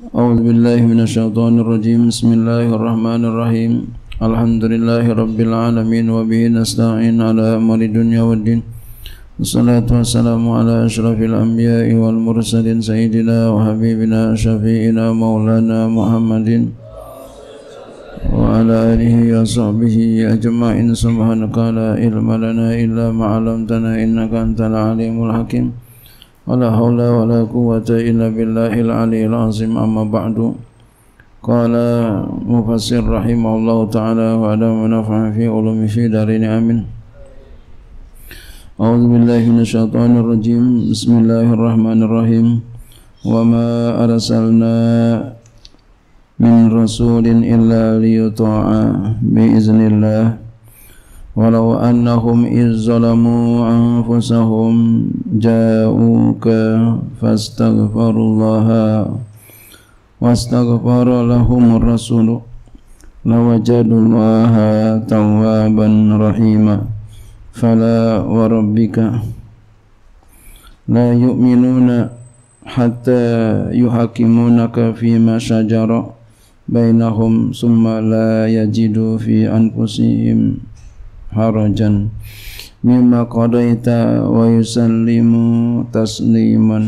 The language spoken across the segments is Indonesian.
أعوذ بالله من الشيطان الرجيم بسم الله الرحمن الرحيم الحمد لله رب العالمين وبه نستعين على أمر الدنيا والدين والصلاة والسلام على أشرف الأنبياء والمرسلين سيدنا وحبيبنا شفيئنا مولانا محمد وعلى آله وصحبه أجمعين سبحانك لا علم لنا إلا ما علمتنا إنك أنت العليم الحكيم ولا حول ولا قوة إلا بالله العلي العظيم أما بعد قال مفسر رحمه الله تعالى وعلى منافع في علوم في دارين آمين أعوذ بالله من الشيطان الرجيم بسم الله الرحمن الرحيم وما أرسلنا من رسول إلا ليطاع بإذن الله ولو أنهم إذ ظلموا أنفسهم جاءوك فاستغفروا الله واستغفر لهم الرسول لوجدوا الله توابا رحيما فلا وربك لا يؤمنون حتى يحكمونك فيما شجر بينهم ثم لا يجدوا في أنفسهم حرجا مما قضيت ويسلم تسليما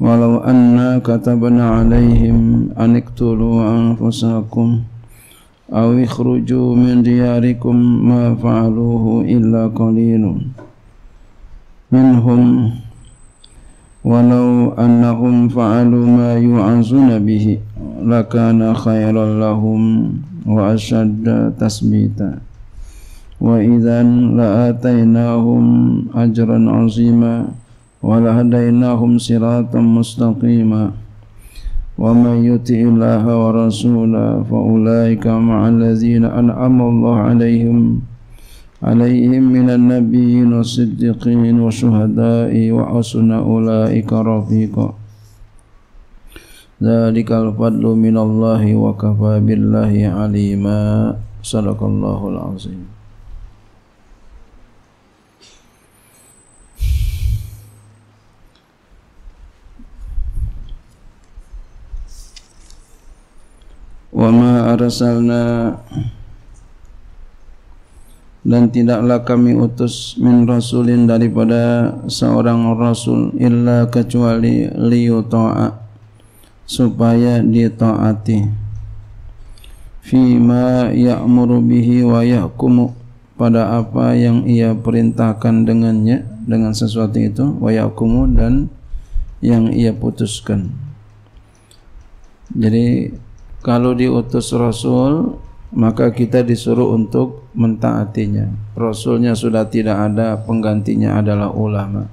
ولو أنا كتبنا عليهم أن اقتلوا أنفسكم أو اخرجوا من دياركم ما فعلوه إلا قليل منهم ولو أنهم فعلوا ما يعزون به لكان خيرا لهم وأشد تثبيتا وإذا لآتيناهم أجرا عظيما ولهديناهم صراطا مستقيما ومن يطع الله ورسوله فأولئك مع الذين أنعم الله عليهم عليهم من النبيين والصديقين والشهداء وحسن أولئك رفيقا ذلك الفضل من الله وكفى بالله عليما صدق الله العظيم wama arsalna dan tidaklah kami utus min rasulin daripada seorang rasul illa kecuali liu ta'a supaya ditaati fi ma ya'muru bihi wa yahkumu pada apa yang ia perintahkan dengannya dengan sesuatu itu wa yahkumu dan yang ia putuskan jadi kalau diutus Rasul maka kita disuruh untuk mentaatinya. Rasulnya sudah tidak ada, penggantinya adalah ulama.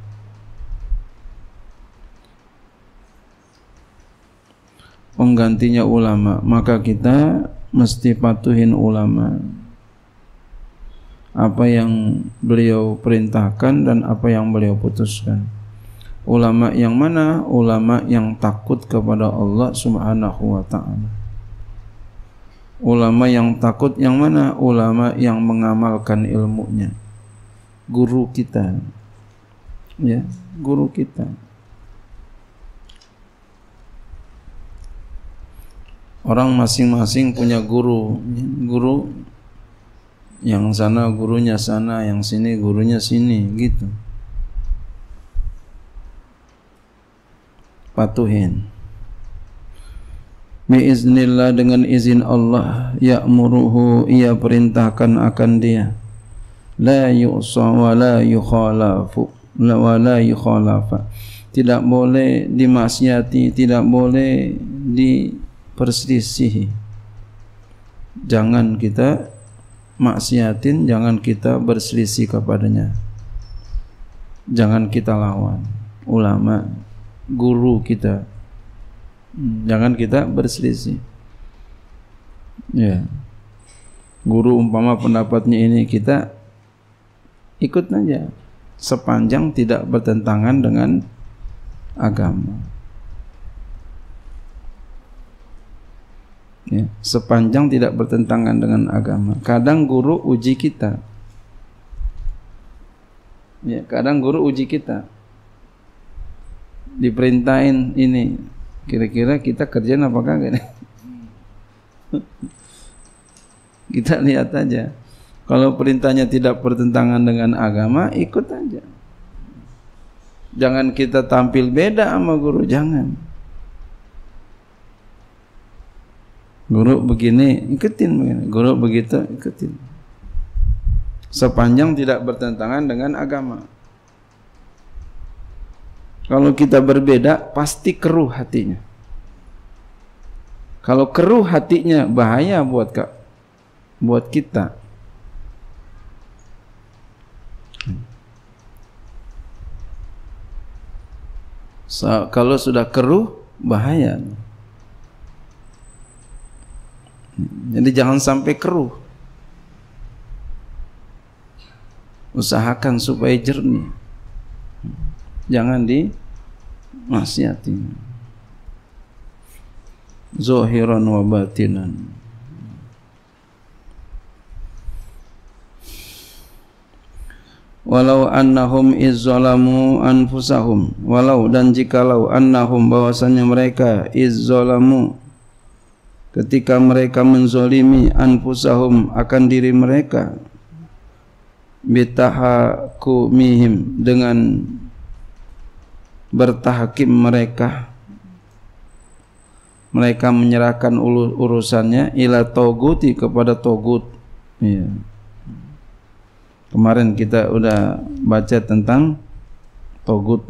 Penggantinya ulama, maka kita mesti patuhin ulama. Apa yang beliau perintahkan dan apa yang beliau putuskan. Ulama yang mana? Ulama yang takut kepada Allah Subhanahu wa taala Ulama yang takut yang mana? Ulama yang mengamalkan ilmunya. Guru kita. Ya, guru kita. Orang masing-masing punya guru. Guru yang sana gurunya sana, yang sini gurunya sini, gitu. Patuhin. biiznillah dengan izin Allah ya'muruhu ia perintahkan akan dia la yu'sa wa la yukhalafu wa la yukhalafa tidak boleh dimaksiati tidak boleh diperselisihi jangan kita maksiatin jangan kita berselisih kepadanya jangan kita lawan ulama guru kita Hmm, jangan kita berselisih. Ya. Guru umpama pendapatnya ini kita ikut aja sepanjang tidak bertentangan dengan agama. Ya, sepanjang tidak bertentangan dengan agama. Kadang guru uji kita. Ya, kadang guru uji kita. Diperintahin ini, kira-kira kita kerjaan apa kagak kita lihat aja kalau perintahnya tidak bertentangan dengan agama ikut aja jangan kita tampil beda sama guru jangan guru begini ikutin begini guru begitu ikutin sepanjang tidak bertentangan dengan agama kalau kita berbeda, pasti keruh hatinya. Kalau keruh hatinya, bahaya buat kak, buat kita. So, kalau sudah keruh, bahaya. Jadi jangan sampai keruh. Usahakan supaya jernih. Jangan di maksiatina zahiran wa batinan walau annahum izzalamu anfusahum walau dan jikalau annahum bahwasanya mereka izzalamu ketika mereka menzolimi anfusahum akan diri mereka bitahakumihim dengan bertahkim mereka mereka menyerahkan urusannya ila toguti kepada togut ya. kemarin kita udah baca tentang togut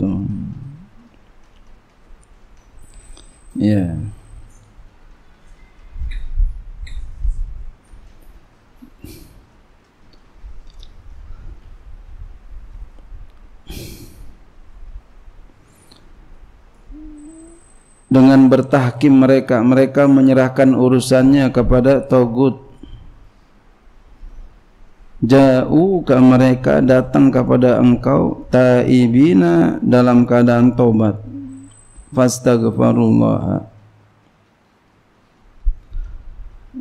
ya dengan bertahkim mereka mereka menyerahkan urusannya kepada togut jauh ke mereka datang kepada engkau taibina dalam keadaan taubat fastaghfirullah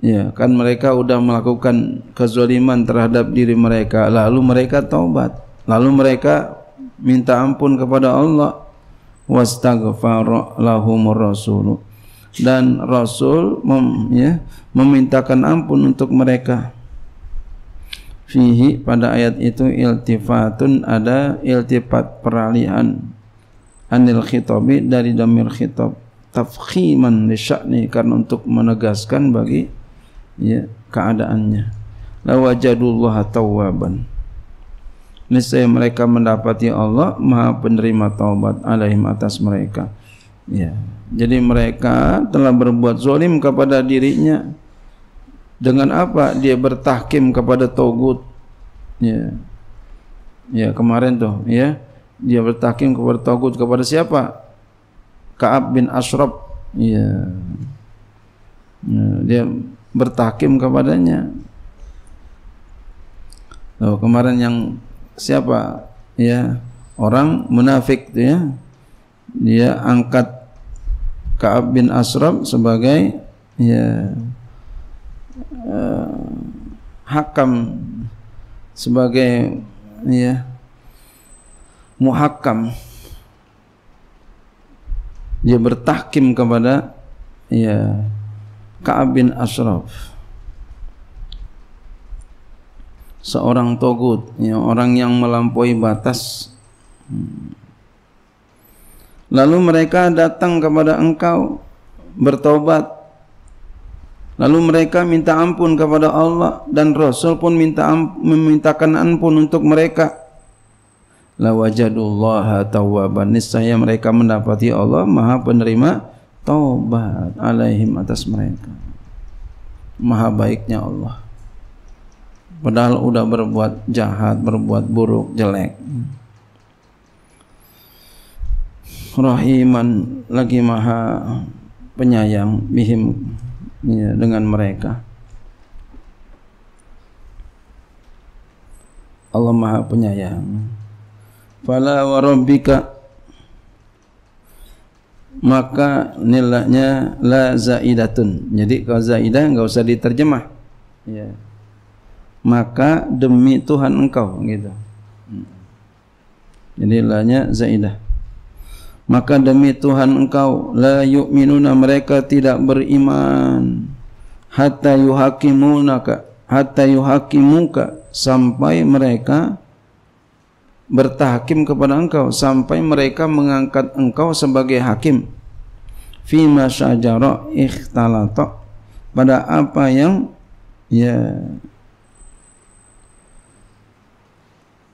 ya kan mereka sudah melakukan kezaliman terhadap diri mereka lalu mereka taubat lalu mereka minta ampun kepada Allah wastaghfar lahumur rasul dan rasul mem, ya, memintakan ampun untuk mereka fihi pada ayat itu iltifatun ada iltifat peralihan anil khitabi dari damir khitab tafkhiman li sya'ni karena untuk menegaskan bagi ya, keadaannya la wajadullaha tawwaban niscaya mereka mendapati Allah Maha penerima taubat alaihim atas mereka ya jadi mereka telah berbuat zalim kepada dirinya dengan apa dia bertahkim kepada togut ya ya kemarin tuh ya dia bertahkim kepada togut kepada siapa Ka'ab bin Ashraf ya. ya dia bertahkim kepadanya Oh, kemarin yang siapa ya orang munafik tuh ya dia angkat Kaab bin Asrab sebagai ya uh, hakam sebagai ya muhakam dia bertahkim kepada ya Kaab bin Ashraf seorang togut ya, orang yang melampaui batas hmm. lalu mereka datang kepada engkau bertobat lalu mereka minta ampun kepada Allah dan Rasul pun minta memintakan ampun untuk mereka la wajadullaha tawwaban niscaya mereka mendapati Allah maha penerima taubat alaihim atas mereka maha baiknya Allah padahal udah berbuat jahat, berbuat buruk, jelek. Rahiman lagi maha penyayang bihim ya, dengan mereka. Allah maha penyayang. Fala warabbika maka nilainya la zaidatun. Jadi kalau zaidah enggak usah diterjemah. Ya. Yeah. maka demi Tuhan engkau gitu. Jadi lahnya Zaidah. Maka demi Tuhan engkau la yu'minuna mereka tidak beriman hatta yuhakimunaka hatta yuhakimuka sampai mereka bertahkim kepada engkau sampai mereka mengangkat engkau sebagai hakim fi masyajara ikhtalata pada apa yang ya yeah.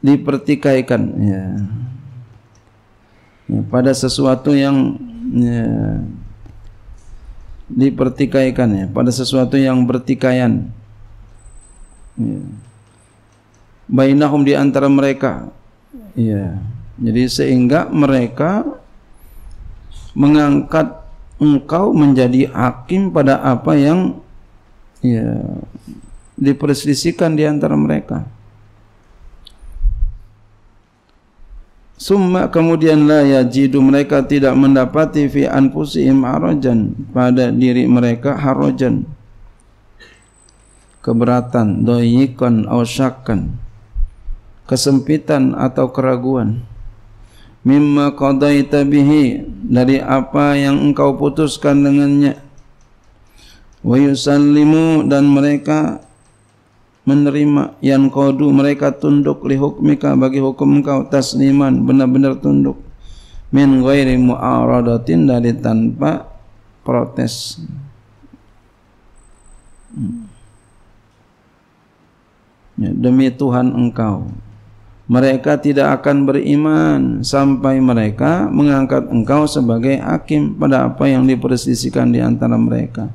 dipertikaikan ya. ya pada sesuatu yang ya, dipertikaikan ya pada sesuatu yang bertikaian ya. bainahum di antara mereka ya jadi sehingga mereka mengangkat engkau menjadi hakim pada apa yang ya diperselisihkan di antara mereka summa kemudian la yajidu mereka tidak mendapati fi anfusihim harajan pada diri mereka harajan keberatan doyikan awsyakan kesempitan atau keraguan mimma qadaita bihi dari apa yang engkau putuskan dengannya wa yusallimu dan mereka menerima yang kodu mereka tunduk lihukmika bagi hukum kau tasliman benar-benar tunduk min ghairi mu'aradatin dari tanpa protes hmm. ya, demi Tuhan engkau mereka tidak akan beriman sampai mereka mengangkat engkau sebagai hakim pada apa yang dipersisikan di antara mereka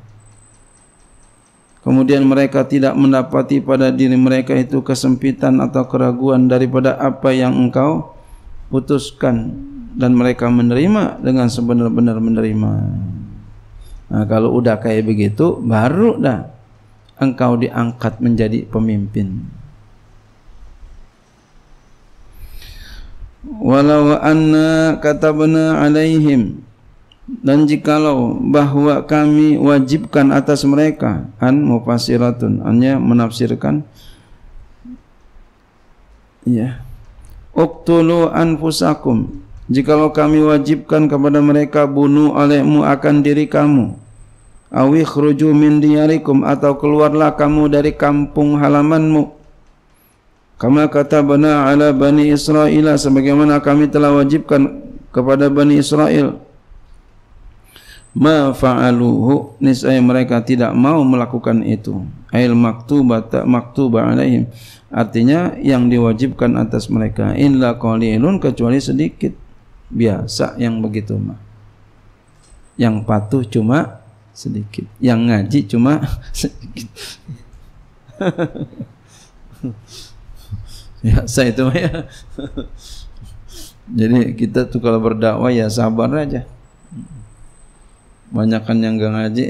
Kemudian mereka tidak mendapati pada diri mereka itu kesempitan atau keraguan daripada apa yang engkau putuskan dan mereka menerima dengan sebenar-benar menerima. Nah, kalau udah kayak begitu baru dah engkau diangkat menjadi pemimpin. Walau anna katabna alaihim dan jikalau bahwa kami wajibkan atas mereka an mufasiratun hanya menafsirkan ya uktulu anfusakum jikalau kami wajibkan kepada mereka bunuh olehmu akan diri kamu awi khruju min diyarikum atau keluarlah kamu dari kampung halamanmu kama kata bana ala bani israila sebagaimana kami telah wajibkan kepada bani israil ma fa'aluhu nisai mereka tidak mau melakukan itu ail maktubata maktuba alaihim artinya yang diwajibkan atas mereka illa qalilun kecuali sedikit biasa yang begitu mah yang patuh cuma sedikit yang ngaji cuma sedikit ya saya itu ya jadi kita tuh kalau berdakwah ya sabar aja banyakkan yang gak ngaji,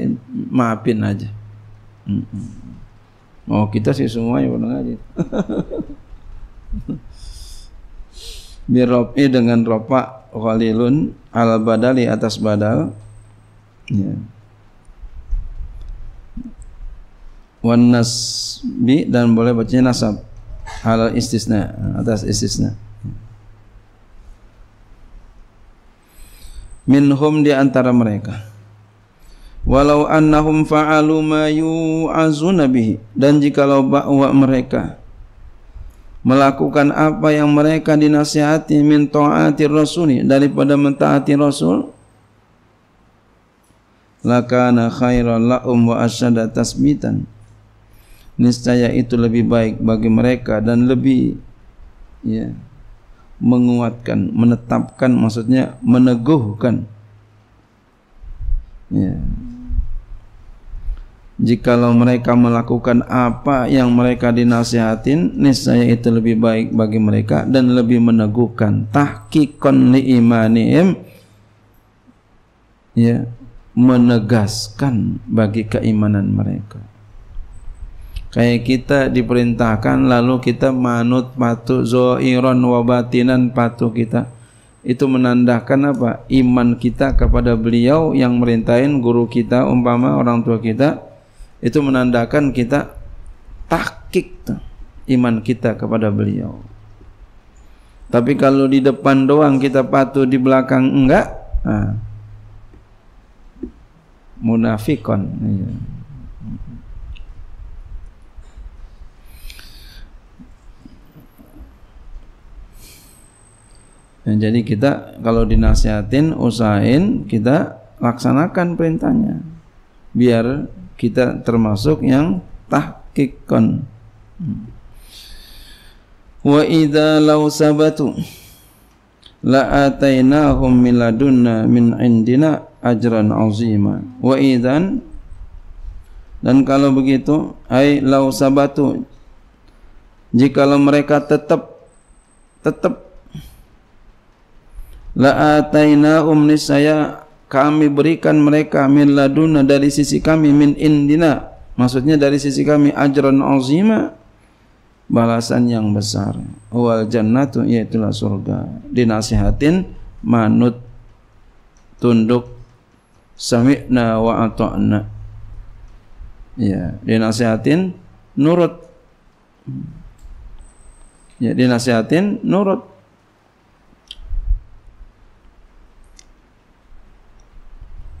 maafin aja. Mm oh, kita sih semua yang pernah ngaji. biropi dengan ropa khalilun al badali atas badal. Ya. Wan nasbi dan boleh bacanya nasab halal istisna atas istisna. Minhum di antara mereka. walau annahum fa'alu ma yu'azuna bihi dan jikalau bahwa mereka melakukan apa yang mereka dinasihati min ta'ati rasuli daripada mentaati rasul lakana khairan la'um wa asyada tasbitan niscaya itu lebih baik bagi mereka dan lebih ya, menguatkan menetapkan maksudnya meneguhkan ya, jikalau mereka melakukan apa yang mereka dinasihatin niscaya itu lebih baik bagi mereka dan lebih meneguhkan tahqiqan li imanihim ya menegaskan bagi keimanan mereka kayak kita diperintahkan lalu kita manut patuh zoiron wabatinan patuh kita itu menandakan apa iman kita kepada beliau yang merintahin guru kita umpama orang tua kita itu menandakan kita takik iman kita kepada beliau. Tapi kalau di depan doang kita patuh di belakang enggak, nah, munafikon. Nah, jadi kita kalau dinasihatin usahain kita laksanakan perintahnya biar kita termasuk yang tahqiqan wa idza law sabatu la atainahum min ladunna min indina ajran azima wa idzan dan kalau begitu ai law sabatu jikalau mereka tetap tetap la atainahum nisaya kami berikan mereka min laduna dari sisi kami min indina maksudnya dari sisi kami ajran azima balasan yang besar wal jannatu yaitulah surga dinasihatin manut tunduk sami'na wa ata'na ya dinasihatin nurut ya dinasihatin nurut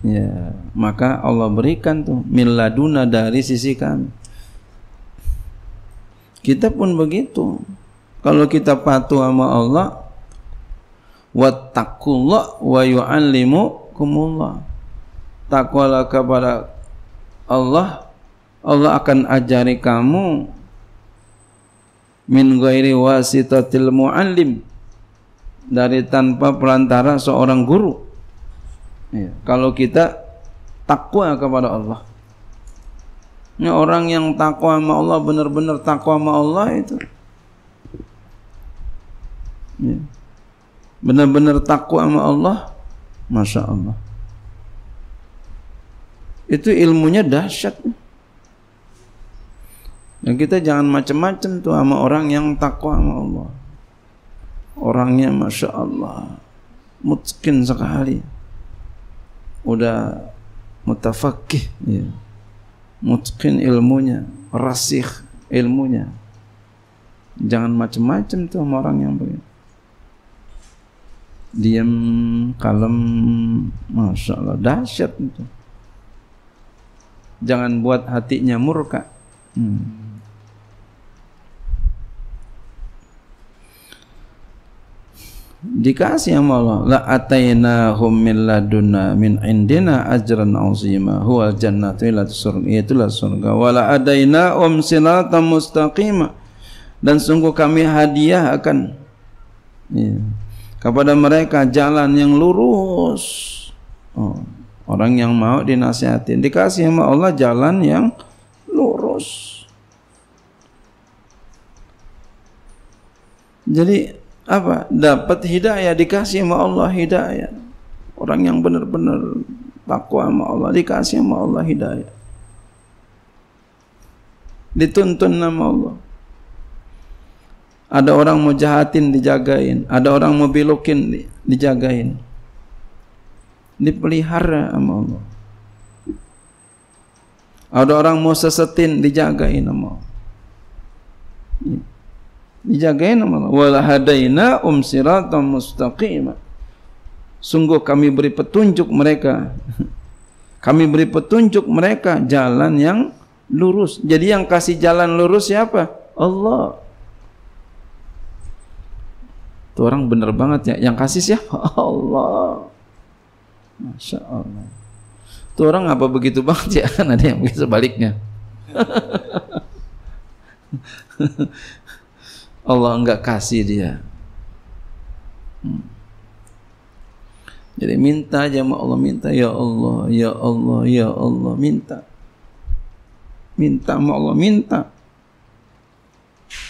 ya maka Allah berikan tuh miladuna dari sisi kami kita pun begitu kalau kita patuh sama Allah wattaqullah wa yu'allimukumullah takwalah kepada Allah Allah akan ajari kamu min ghairi wasitatil muallim dari tanpa perantara seorang guru Ya. Kalau kita takwa kepada Allah. Ini orang yang takwa sama Allah benar-benar takwa sama Allah itu. Ya. Benar-benar takwa sama Allah, masya Allah. Itu ilmunya dahsyat. Dan kita jangan macam-macam tuh sama orang yang takwa sama Allah. Orangnya masya Allah, Mutskin sekali udah mutafakih ya. mutqin ilmunya rasih ilmunya jangan macam-macam tuh sama orang yang begitu diam kalem masya Allah dahsyat itu jangan buat hatinya murka hmm. dikasih sama Allah la ataina hum min ladunna min indina ajran azima huwa jannatu ila surga itulah surga wala adaina um sinata mustaqima dan sungguh kami hadiah akan ya, kepada mereka jalan yang lurus oh, orang yang mau dinasihatin dikasih sama Allah jalan yang lurus jadi apa dapat hidayah dikasih sama Allah hidayah orang yang benar-benar takwa sama Allah dikasih sama Allah hidayah dituntun nama Allah ada orang mau jahatin dijagain ada orang mau bilukin dijagain dipelihara sama Allah ada orang mau sesetin dijagain sama Allah gitu. dijagain sama Allah wala hadaina um siratam mustaqim sungguh kami beri petunjuk mereka kami beri petunjuk mereka jalan yang lurus jadi yang kasih jalan lurus siapa Allah itu orang benar banget ya yang kasih siapa Allah Masya Allah itu orang apa begitu banget ya ada yang begitu sebaliknya Allah enggak kasih dia. Hmm. Jadi minta aja sama Allah minta ya Allah ya Allah ya Allah minta. Minta sama Allah minta.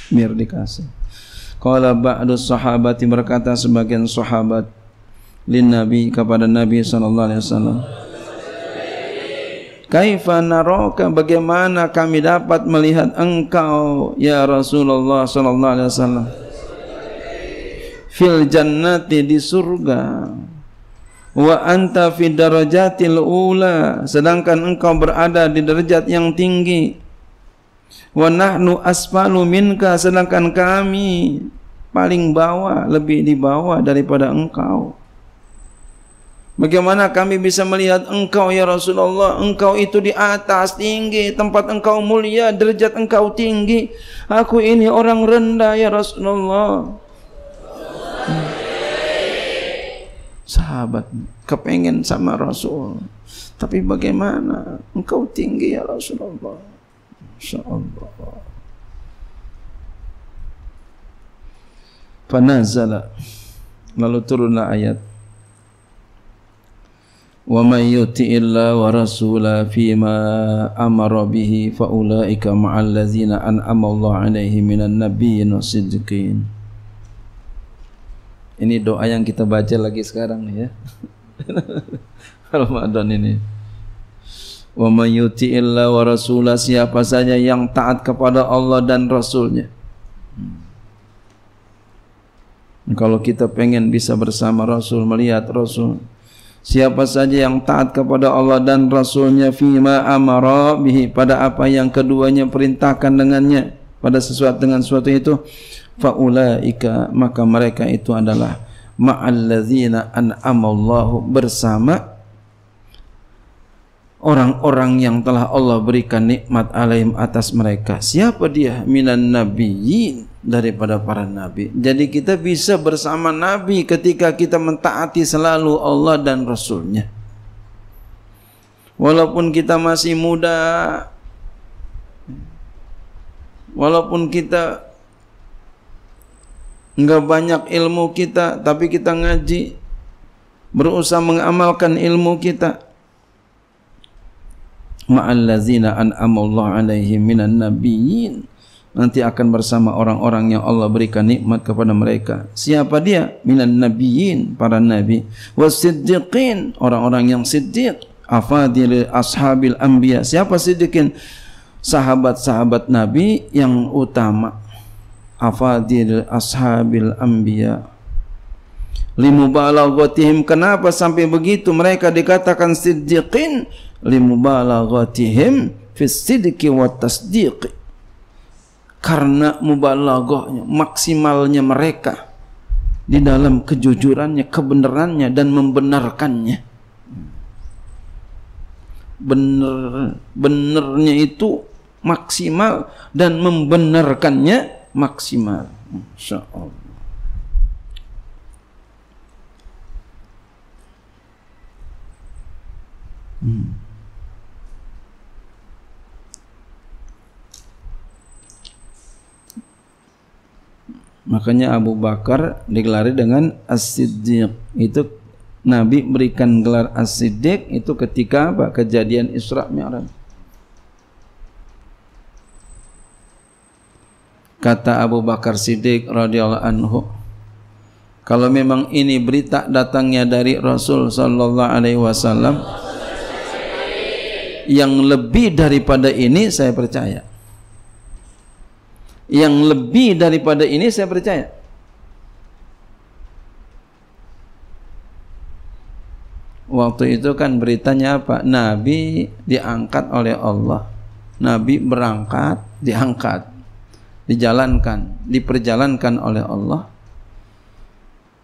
Biar dikasih. Qala ba'du sahabati berkata sebagian sahabat lin nabi kepada nabi sallallahu alaihi wasallam. Kaifa naraka bagaimana kami dapat melihat engkau ya Rasulullah sallallahu alaihi wasallam fil jannati di surga wa anta fi darajatil ula sedangkan engkau berada di derajat yang tinggi wa nahnu asfalu minka sedangkan kami paling bawah lebih di bawah daripada engkau Bagaimana kami bisa melihat engkau ya Rasulullah Engkau itu di atas tinggi Tempat engkau mulia Derajat engkau tinggi Aku ini orang rendah ya Rasulullah Sahabat kepingin sama Rasul Tapi bagaimana engkau tinggi ya Rasulullah InsyaAllah Fanazala Lalu turunlah ayat ومن يطع الله ورسوله فيما امر به فاولئك مع الذين انعم الله عليهم من النبيين والصديقين ini doa yang kita baca lagi sekarang ya Ramadan ini wa man yuti'illah wa rasulah siapa saja yang taat kepada Allah dan Rasulnya hmm. kalau kita pengen bisa bersama Rasul melihat Rasul Siapa saja yang taat kepada Allah dan Rasulnya Fima amara bihi Pada apa yang keduanya perintahkan dengannya Pada sesuatu dengan sesuatu itu Fa'ulaika Maka mereka itu adalah Ma'allazina an'amallahu Bersama orang-orang yang telah Allah berikan nikmat alaihim atas mereka. Siapa dia? Minan nabiyyin daripada para nabi. Jadi kita bisa bersama nabi ketika kita mentaati selalu Allah dan Rasulnya. Walaupun kita masih muda, walaupun kita enggak banyak ilmu kita, tapi kita ngaji, berusaha mengamalkan ilmu kita, ma'allazina an'amallahu alaihim minan nabiyyin nanti akan bersama orang-orang yang Allah berikan nikmat kepada mereka siapa dia minan nabiyyin para nabi wasiddiqin orang-orang yang siddiq afadil ashabil anbiya siapa siddiqin sahabat-sahabat nabi yang utama afadil ashabil anbiya limubalaghatihim kenapa sampai begitu mereka dikatakan siddiqin limubalaghatihim fis sidqi wa tasdiqi karena mubalaghahnya maksimalnya mereka di dalam kejujurannya, kebenarannya dan membenarkannya. Bener benernya itu maksimal dan membenarkannya maksimal. Insyaallah. Hmm. Makanya Abu Bakar digelari dengan As-Siddiq. Itu Nabi berikan gelar As-Siddiq itu ketika apa? Kejadian Isra Mi'raj. Kata Abu Bakar Siddiq radhiyallahu anhu, kalau memang ini berita datangnya dari Rasul sallallahu alaihi wasallam yang lebih daripada ini saya percaya yang lebih daripada ini saya percaya waktu itu kan beritanya apa Nabi diangkat oleh Allah Nabi berangkat diangkat dijalankan diperjalankan oleh Allah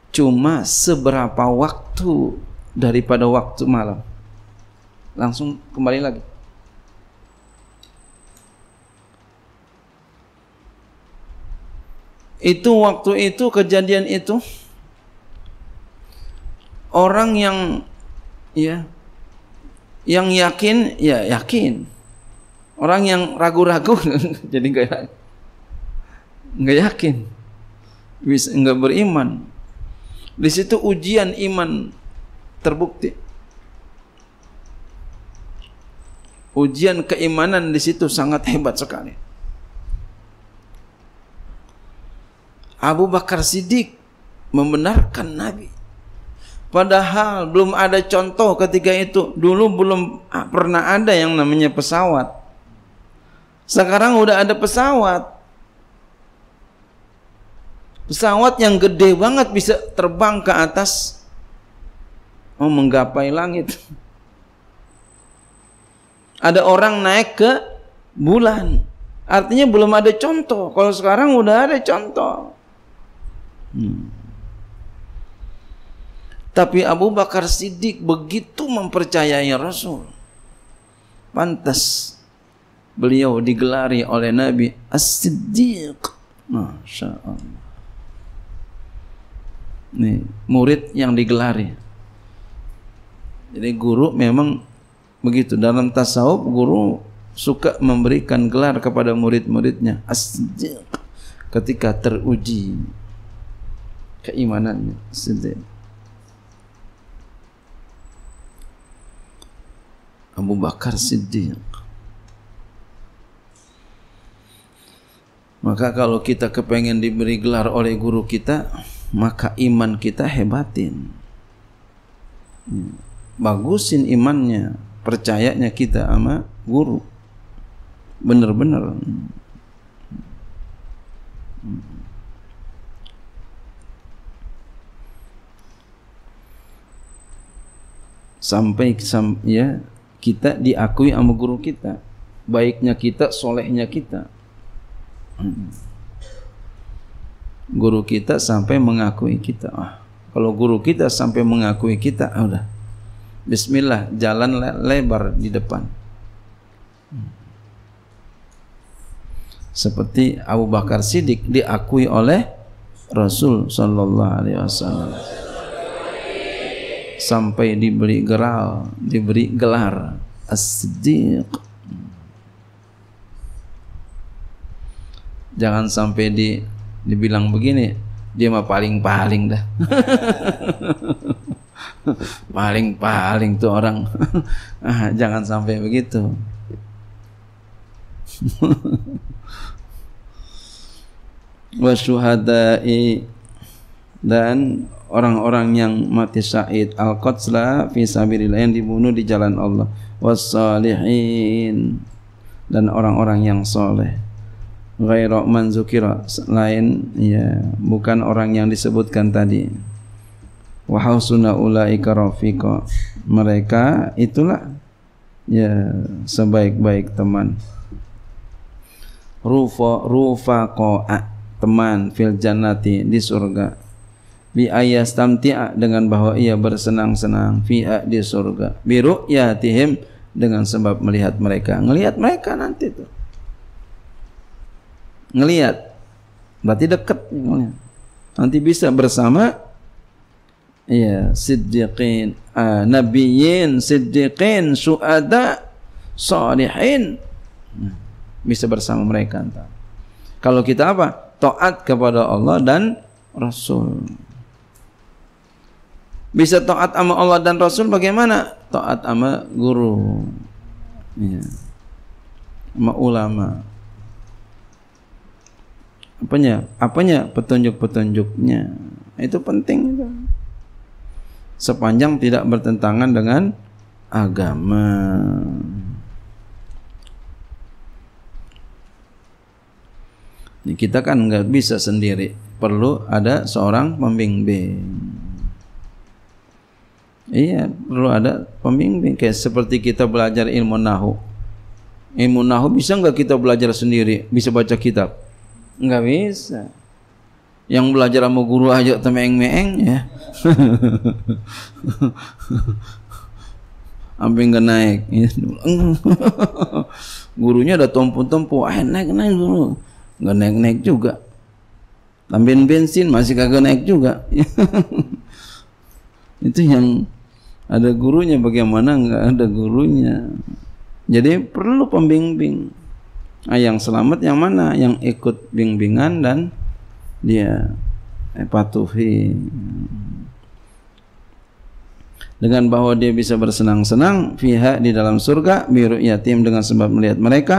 cuma seberapa waktu daripada waktu malam langsung kembali lagi itu waktu itu kejadian itu orang yang ya yang yakin ya yakin orang yang ragu-ragu jadi nggak nggak yakin bisa nggak beriman di situ ujian iman terbukti ujian keimanan di situ sangat hebat sekali Abu Bakar Siddiq membenarkan Nabi. Padahal belum ada contoh ketika itu. Dulu belum pernah ada yang namanya pesawat. Sekarang udah ada pesawat. Pesawat yang gede banget bisa terbang ke atas oh menggapai langit. Ada orang naik ke bulan. Artinya belum ada contoh. Kalau sekarang udah ada contoh. Hmm. Tapi Abu Bakar Siddiq begitu mempercayai Rasul. Pantas beliau digelari oleh Nabi As-Siddiq. Masya Allah. Nih, murid yang digelari. Jadi guru memang begitu. Dalam tasawuf guru suka memberikan gelar kepada murid-muridnya. As-Siddiq. Ketika teruji keimanannya sendiri. Abu Bakar Siddiq. Maka kalau kita kepengen diberi gelar oleh guru kita, maka iman kita hebatin. Bagusin imannya, percayanya kita sama guru. bener-bener. Hmm. sampai ya kita diakui sama guru kita baiknya kita solehnya kita guru kita sampai mengakui kita ah, kalau guru kita sampai mengakui kita ah, udah Bismillah jalan le lebar di depan seperti Abu Bakar Siddiq diakui oleh Rasul Sallallahu Alaihi Wasallam sampai diberi geral, diberi gelar as Jangan sampai di dibilang begini, dia mah paling-paling dah. Paling-paling tuh orang. jangan sampai begitu. Wa dan orang-orang yang mati syahid al-qatla fi sabilillah yang dibunuh di jalan Allah wassalihin dan orang-orang yang soleh ghairu man zukira lain ya bukan orang yang disebutkan tadi wa hausuna ulaika rafiqa mereka itulah ya sebaik-baik teman rufa rufaqa teman fil jannati di surga bi ayastamti'a dengan bahwa ia bersenang-senang fi di surga bi ru'yatihim dengan sebab melihat mereka ngelihat mereka nanti tuh ngelihat berarti dekat nanti bisa bersama ya siddiqin uh, nabiyyin siddiqin suada salihin bisa bersama mereka entah. kalau kita apa taat kepada Allah dan Rasul bisa taat sama Allah dan Rasul bagaimana taat sama guru ya. sama ulama apanya apanya petunjuk-petunjuknya itu penting sepanjang tidak bertentangan dengan agama kita kan nggak bisa sendiri perlu ada seorang pembimbing Iya, perlu ada pembimbing kayak seperti kita belajar ilmu nahu. Ilmu nahu bisa enggak kita belajar sendiri, bisa baca kitab? Enggak bisa. Yang belajar sama guru aja temeng meeng ya. Sampai enggak naik. Iya. Gurunya ada tompu-tompu, ah, naik naik dulu. Enggak naik-naik juga. Tambahin bensin masih kagak naik juga. Itu yang ada gurunya bagaimana nggak ada gurunya jadi perlu pembimbing nah, yang selamat yang mana yang ikut bimbingan dan dia eh, patuhi dengan bahwa dia bisa bersenang-senang fiha di dalam surga biru yatim dengan sebab melihat mereka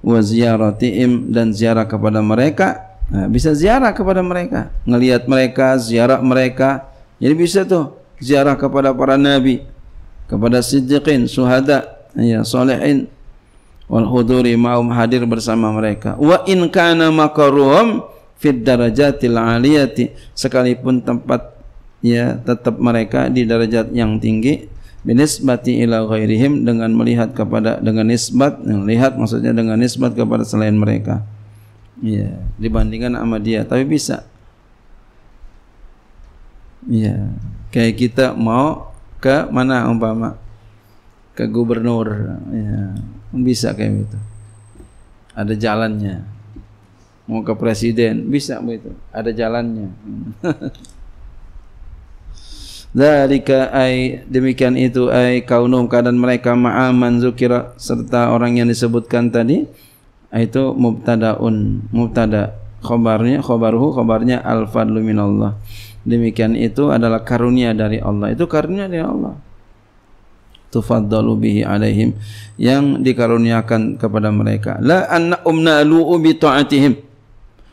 wa ziaratiim dan ziarah kepada mereka nah, bisa ziarah kepada mereka ngelihat mereka ziarah mereka jadi bisa tuh ziarah kepada para nabi, kepada siddiqin, suhada, ya salihin wal huduri ma'um hadir bersama mereka. Wa in kana makaruhum fid darajatil aliyati sekalipun tempat ya tetap mereka di darajat yang tinggi binisbati ila ghairihim dengan melihat kepada dengan nisbat melihat maksudnya dengan nisbat kepada selain mereka ya dibandingkan sama dia tapi bisa Iya. Kayak kita mau ke mana umpama ke gubernur, ya. Bisa kayak gitu. Ada jalannya. Mau ke presiden, bisa begitu. Ada jalannya. ke ai demikian itu ai kaunum keadaan mereka ma'aman zukira serta orang yang disebutkan tadi itu mubtadaun mubtada khabarnya khabaruhu khabarnya al fadlu minallah demikian itu adalah karunia dari Allah itu karunia dari Allah tufaddalu bihi alaihim yang dikaruniakan kepada mereka la anna umna lu'u bi ta'atihim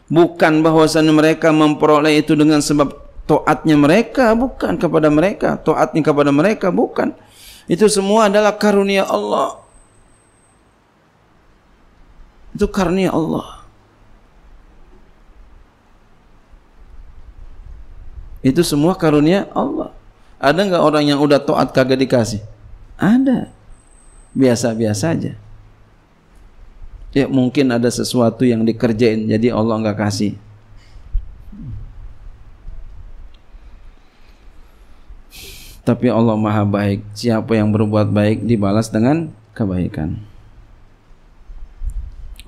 bukan bahwasanya mereka memperoleh itu dengan sebab taatnya mereka bukan kepada mereka taatnya kepada mereka bukan itu semua adalah karunia Allah itu karunia Allah Itu semua karunia Allah. Ada nggak orang yang udah taat kagak dikasih? Ada. Biasa-biasa aja. Ya mungkin ada sesuatu yang dikerjain jadi Allah nggak kasih. Tapi Allah Maha Baik. Siapa yang berbuat baik dibalas dengan kebaikan.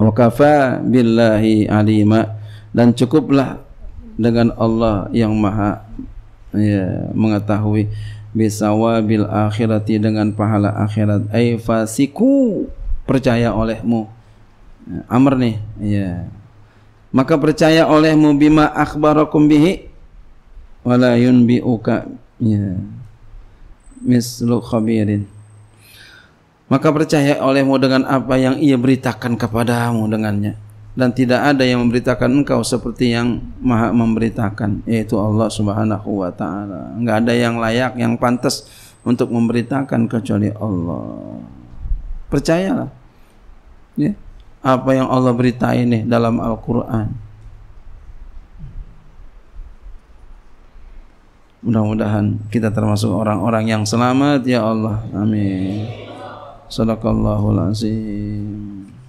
Wa kafa billahi alima dan cukuplah dengan Allah yang maha ya, mengetahui bisawabil akhirati dengan pahala akhirat ay fasiku percaya olehmu amr nih ya maka percaya olehmu bima akhbarakum bihi wala yunbi'uka ya mislu khabirin maka percaya olehmu dengan apa yang ia beritakan kepadamu dengannya dan tidak ada yang memberitakan engkau seperti yang Maha memberitakan yaitu Allah Subhanahu wa taala. Enggak ada yang layak yang pantas untuk memberitakan kecuali Allah. Percayalah. Ya. Apa yang Allah beritain nih dalam Al-Qur'an. Mudah-mudahan kita termasuk orang-orang yang selamat ya Allah. Amin. Sadaqallahul azim.